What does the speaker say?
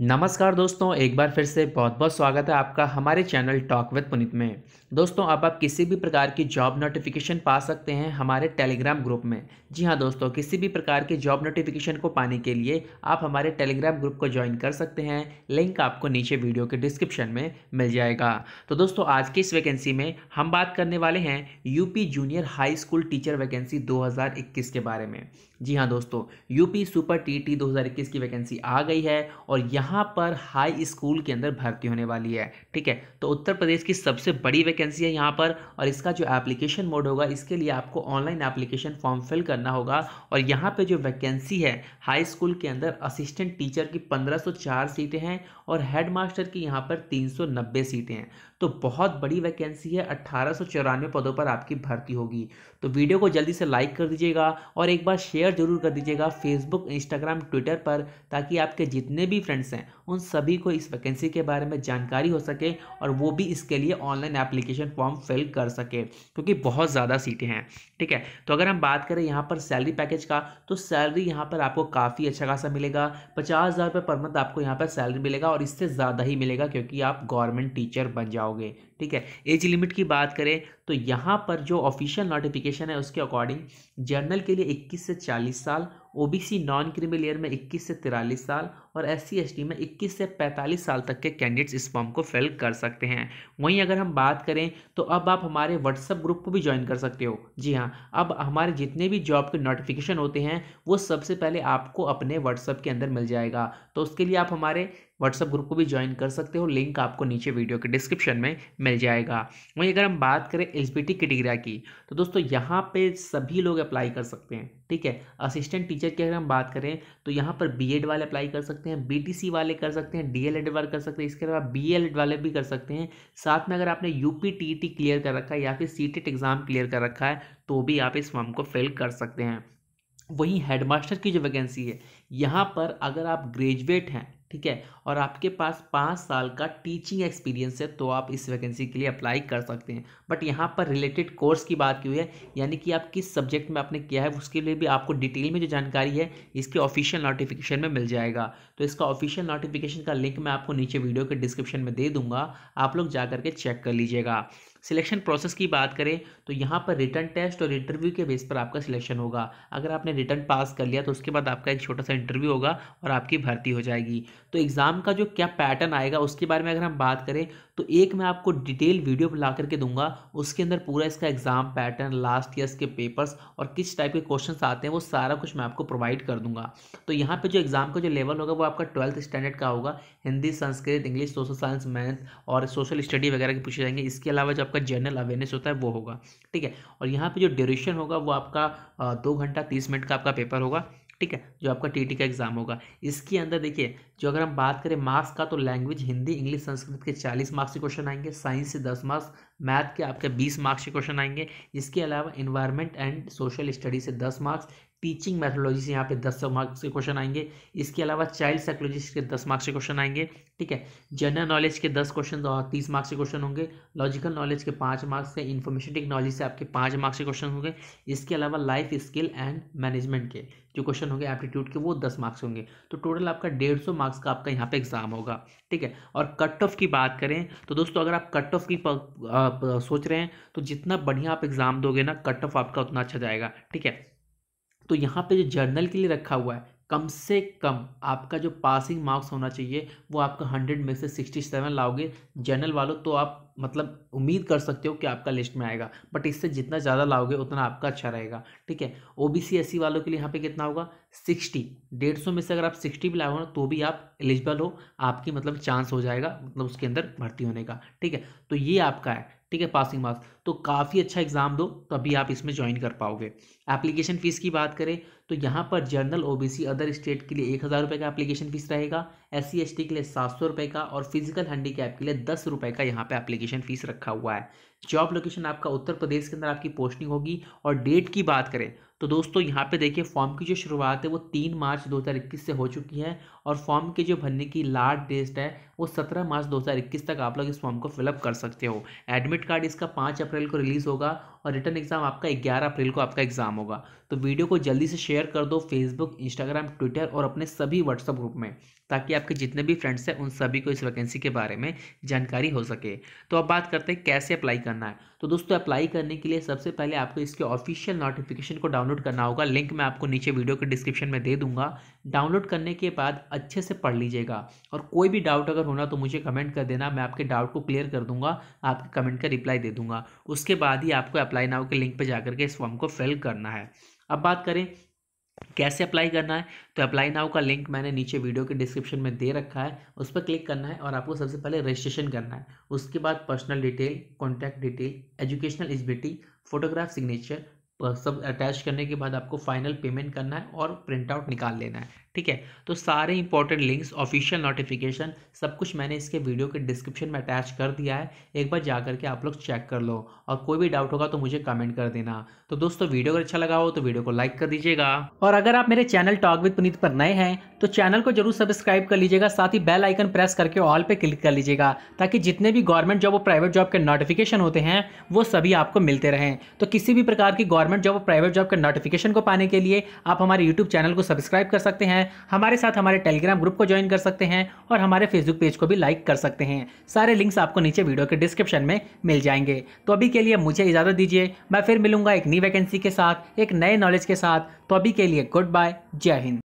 नमस्कार दोस्तों एक बार फिर से बहुत बहुत स्वागत है आपका हमारे चैनल टॉक विद पुनीत में दोस्तों अब आप किसी भी प्रकार की जॉब नोटिफिकेशन पा सकते हैं हमारे टेलीग्राम ग्रुप में जी हाँ दोस्तों किसी भी प्रकार के जॉब नोटिफिकेशन को पाने के लिए आप हमारे टेलीग्राम ग्रुप को ज्वाइन कर सकते हैं लिंक आपको नीचे वीडियो के डिस्क्रिप्शन में मिल जाएगा तो दोस्तों आज की इस वैकेंसी में हम बात करने वाले हैं UP junior high school teacher vacancy दो के बारे में जी हाँ दोस्तों यूपी सुपर टी टी की वैकेंसी आ गई है और यहाँ यहाँ पर हाई स्कूल के अंदर भर्ती होने वाली है ठीक है तो उत्तर प्रदेश की सबसे बड़ी वैकेंसी है यहाँ पर और इसका जो एप्लीकेशन मोड होगा इसके लिए आपको ऑनलाइन एप्लीकेशन फॉर्म फिल करना होगा और यहाँ पे जो वैकेंसी है हाई स्कूल के अंदर असिस्टेंट टीचर की 1504 सीटें हैं और हेड की यहाँ पर तीन सीटें हैं तो बहुत बड़ी वैकेंसी है अट्ठारह पदों पर आपकी भर्ती होगी तो वीडियो को जल्दी से लाइक कर दीजिएगा और एक बार शेयर जरूर कर दीजिएगा फेसबुक इंस्टाग्राम ट्विटर पर ताकि आपके जितने भी फ्रेंड्स हैं हैं उन सभी को इस वैकेंसी के बारे में जानकारी हो सके और वो भी इसके लिए ऑनलाइन एप्लीकेशन फॉर्म फिल कर सके क्योंकि बहुत ज़्यादा सीटें हैं ठीक है तो अगर हम बात करें यहाँ पर सैलरी पैकेज का तो सैलरी यहाँ पर आपको काफ़ी अच्छा खासा मिलेगा पचास हज़ार रुपये पर मंथ आपको यहाँ पर सैलरी मिलेगा और इससे ज़्यादा ही मिलेगा क्योंकि आप गवर्नमेंट टीचर बन जाओगे ठीक है एज लिमिट की बात करें तो यहाँ पर जो ऑफिशियल नोटिफिकेशन है उसके अकॉर्डिंग जर्नल के लिए इक्कीस से चालीस साल ओ नॉन क्रिमी ईयर में इक्कीस से तिरालीस साल और एस सी में 21 से 45 साल तक के कैंडिडेट्स इस फॉर्म को फिल कर सकते हैं वहीं अगर हम बात करें तो अब आप हमारे व्हाट्सअप ग्रुप को भी ज्वाइन कर सकते हो जी हाँ अब हमारे जितने भी जॉब के नोटिफिकेशन होते हैं वो सबसे पहले आपको अपने व्हाट्सअप के अंदर मिल जाएगा तो उसके लिए आप हमारे व्हाट्सअप ग्रुप को भी ज्वाइन कर सकते हो लिंक आपको नीचे वीडियो के डिस्क्रिप्शन में मिल जाएगा वहीं अगर हम बात करें एस कैटेगरिया की तो दोस्तों यहाँ पर सभी लोग अप्लाई कर सकते हैं ठीक है असिस्टेंट टीचर की अगर हम बात करें तो यहाँ पर बी वाले अप्लाई कर सकते हैं बी वाले कर सकते हैं डी एल वाले कर सकते हैं इसके अलावा बी एल वाले भी कर सकते हैं साथ में अगर आपने यू पी क्लियर कर रखा है या फिर सी एग्ज़ाम क्लियर कर रखा है तो भी आप इस फॉर्म को फिल कर सकते हैं वहीं हेडमास्टर की जो वैकेंसी है यहाँ पर अगर आप ग्रेजुएट हैं ठीक है और आपके पास पाँच साल का टीचिंग एक्सपीरियंस है तो आप इस वैकेंसी के लिए अप्लाई कर सकते हैं बट यहाँ पर रिलेटेड कोर्स की बात की हुई है यानी कि आप किस सब्जेक्ट में आपने किया है उसके लिए भी आपको डिटेल में जो जानकारी है इसके ऑफिशियल नोटिफिकेशन में मिल जाएगा तो इसका ऑफिशियल नोटिफिकेशन का लिंक मैं आपको नीचे वीडियो के डिस्क्रिप्शन में दे दूँगा आप लोग जा करके चेक कर लीजिएगा सिलेक्शन प्रोसेस की बात करें तो यहाँ पर रिटर्न टेस्ट और इंटरव्यू के बेस पर आपका सिलेक्शन होगा अगर आपने रिटर्न पास कर लिया तो उसके बाद आपका एक छोटा सा इंटरव्यू होगा और आपकी भर्ती हो जाएगी तो एग्ज़ाम का जो क्या पैटर्न आएगा उसके बारे में अगर हम बात करें तो एक मैं आपको डिटेल वीडियो ला करके दूंगा उसके अंदर पूरा इसका एग्ज़ाम पैटर्न लास्ट ईयर्स के पेपर्स और किस टाइप के क्वेश्चन आते हैं वो सारा कुछ मैं आपको प्रोवाइड कर दूंगा तो यहाँ पे जो एग्ज़ाम का जो लेवल होगा वो आपका ट्वेल्थ स्टैंडर्ड का होगा Hindi Sanskrit English social science math और सोशल स्टडी वगैरह के पूछे जाएंगे इसके अलावा जो आपका जनरल अवेयरनेस होता है वो होगा ठीक है और यहाँ पर जो ड्यूरेशन होगा वो आपका दो घंटा तीस मिनट का आपका पेपर होगा ठीक है जो आपका टीटी का एग्ज़ाम होगा इसके अंदर देखिए जो अगर हम बात करें मार्क्स का तो लैंग्वेज हिंदी इंग्लिश संस्कृत के 40 मार्क्स के क्वेश्चन आएंगे साइंस से 10 मार्क्स मैथ के आपके 20 मार्क्स के क्वेश्चन आएंगे इसके अलावा इन्वायरमेंट एंड सोशल स्टडी से 10 मार्क्स टीचिंग मैथोलॉजी से यहाँ पे दस मार्क्स के क्वेश्चन आएंगे इसके अलावा चाइल्ड साइकोलॉजिस्ट के दस मार्क्स के क्वेश्चन आएंगे ठीक है जनरल नॉलेज के दस क्वेश्चन और तीस मार्क्स के क्वेश्चन होंगे लॉजिकल नॉलेज के पाँच मार्क्स से इन्फॉर्मेशन टेक्नोलॉजी से आपके पाँच मार्क्स के क्वेश्चन होंगे इसके अलावा लाइफ स्किल एंड मैनेजमेंट के जो क्वेश्चन होंगे एप्टीट्यूड के वो दस मार्क्स होंगे तो टोटल आपका डेढ़ सौ मार्क्स का आपका यहाँ पे एग्जाम होगा ठीक है और कट ऑफ की बात करें तो दोस्तों अगर आप कट ऑफ की प, आ, प, सोच रहे हैं तो जितना बढ़िया आप एग्जाम दोगे ना कट ऑफ आपका उतना अच्छा जाएगा ठीक है तो यहाँ पे जो जर्नल के लिए रखा हुआ है कम से कम आपका जो पासिंग मार्क्स होना चाहिए वो आपका हंड्रेड में से सिक्सटी सेवन लाओगे जर्नल वालों तो आप मतलब उम्मीद कर सकते हो कि आपका लिस्ट में आएगा बट इससे जितना ज़्यादा लाओगे उतना आपका अच्छा रहेगा ठीक है O B C S C वालों के लिए यहाँ पे कितना होगा सिक्सटी डेढ़ सौ में से अगर आप सिक्सटी भी लाओगे ना तो भी आप एलिजिबल हो आपकी मतलब चांस हो जाएगा मतलब उसके अंदर भर्ती होने का ठीक है तो ये आपका है ठीक है पासिंग मार्क्स तो काफ़ी अच्छा एग्जाम दो तभी आप इसमें ज्वाइन कर पाओगे एप्लीकेशन फ़ीस की बात करें तो यहाँ पर जनरल ओबीसी अदर स्टेट के लिए एक हज़ार रुपये का एप्लीकेशन फ़ीस रहेगा एस सी के लिए सात सौ रुपये का और फिजिकल हैंडीकैप के लिए दस रुपये का यहाँ पे एप्लीकेशन फ़ीस रखा हुआ है जॉब लोकेशन आपका उत्तर प्रदेश के अंदर आपकी पोस्टिंग होगी और डेट की बात करें तो दोस्तों यहाँ पे देखिए फॉर्म की जो शुरुआत है वो तीन मार्च इक्कीस से हो चुकी है और फॉर्म के जो भरने की लास्ट डेट है वो सत्रह मार्च 2021 तक आप लोग इस फॉर्म को फिलअप कर सकते हो एडमिट कार्ड इसका पाँच अप्रैल को रिलीज़ होगा और रिटर्न एग्जाम आपका ग्यारह अप्रैल को आपका एग्जाम होगा तो वीडियो को जल्दी से शेयर कर दो फेसबुक इंस्टाग्राम ट्विटर और अपने सभी व्हाट्सअप ग्रुप में ताकि आपके जितने भी फ्रेंड्स हैं उन सभी को इस वैकेंसी के बारे में जानकारी हो सके तो अब बात करते हैं कैसे अप्लाई करना है तो दोस्तों अप्लाई करने के लिए सबसे पहले आपको इसके ऑफिशियल नोटिफिकेशन को डाउनलोड करना होगा लिंक मैं आपको नीचे वीडियो के डिस्क्रिप्शन में दे दूंगा डाउनलोड करने के बाद अच्छे से पढ़ लीजिएगा और कोई भी डाउट अगर होना तो मुझे कमेंट कर देना मैं आपके डाउट को क्लियर कर दूंगा आपके कमेंट का रिप्लाई दे दूंगा उसके बाद ही आपको अप्लाई नाउ के लिंक पर जाकर के इस फॉर्म को फिल करना है अब बात करें कैसे अप्लाई करना है तो अप्लाई नाउ का लिंक मैंने नीचे वीडियो के डिस्क्रिप्शन में दे रखा है उस पर क्लिक करना है और आपको सबसे पहले रजिस्ट्रेशन करना है उसके बाद personal detail contact detail educational eligibility photograph signature सब अटैच करने के बाद आपको फाइनल पेमेंट करना है और प्रिंट आउट निकाल लेना है ठीक है तो सारे इंपॉर्टेंट लिंक्स ऑफिशियल नोटिफिकेशन सब कुछ मैंने इसके वीडियो के डिस्क्रिप्शन में अटैच कर दिया है एक बार जा करके आप लोग चेक कर लो और कोई भी डाउट होगा तो मुझे कमेंट कर देना तो दोस्तों वीडियो अगर अच्छा लगा हो तो वीडियो को लाइक कर दीजिएगा और अगर आप मेरे चैनल टॉक विद पुनीत पर नए हैं तो चैनल को जरूर सब्सक्राइब कर लीजिएगा साथ ही बेल आइकन प्रेस करके ऑल पे क्लिक कर लीजिएगा ताकि जितने भी गवर्नमेंट जॉब और प्राइवेट जॉब के नोटिफिकेशन होते हैं वो सभी आपको मिलते रहें तो किसी भी प्रकार की गवर्नमेंट जॉब और प्राइवेट जॉब के नोटिफिकेशन को पाने के लिए आप हमारे यूट्यूब चैनल को सब्सक्राइब कर सकते हैं हमारे साथ हमारे टेलीग्राम ग्रुप को ज्वाइन कर सकते हैं और हमारे फेसबुक पेज को भी लाइक कर सकते हैं सारे लिंक्स आपको नीचे वीडियो के डिस्क्रिप्शन में मिल जाएंगे तो अभी के लिए मुझे इजाज़त दीजिए मैं फिर मिलूंगा एक नई वैकेंसी के साथ एक नए नॉलेज के साथ तो अभी के लिए गुड बाय जय हिंद